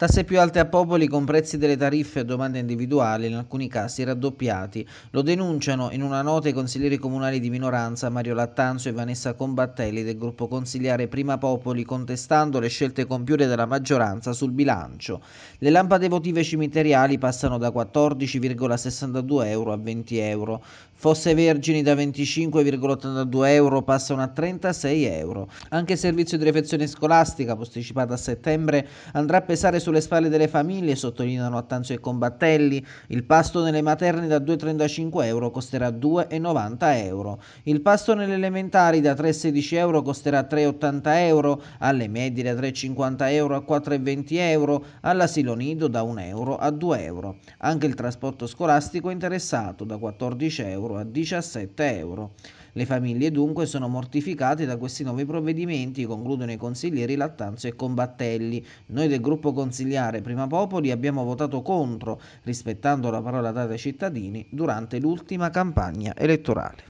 Tasse più alte a popoli con prezzi delle tariffe a domanda individuale, in alcuni casi raddoppiati. Lo denunciano in una nota i consiglieri comunali di minoranza Mario Lattanzio e Vanessa Combattelli del gruppo consigliare Prima Popoli contestando le scelte compiute dalla maggioranza sul bilancio. Le lampade votive cimiteriali passano da 14,62 euro a 20 euro. Fosse vergini da 25,82 euro passano a 36 euro. Anche il servizio di refezione scolastica, posticipato a settembre, andrà a pesare su sulle spalle delle famiglie, sottolineano Attanzio e Combattelli. Il pasto nelle materne da 2,35 euro costerà 2,90 euro. Il pasto nelle elementari da 3,16 euro costerà 3,80 euro. Alle medie da 3,50 euro a 4,20 euro. All'asilo nido da 1 euro a 2 euro. Anche il trasporto scolastico è interessato da 14 euro a 17 euro. Le famiglie dunque sono mortificate da questi nuovi provvedimenti, concludono i consiglieri Lattanzio e Combattelli. Noi del gruppo consigliare Prima Popoli abbiamo votato contro, rispettando la parola data ai cittadini, durante l'ultima campagna elettorale.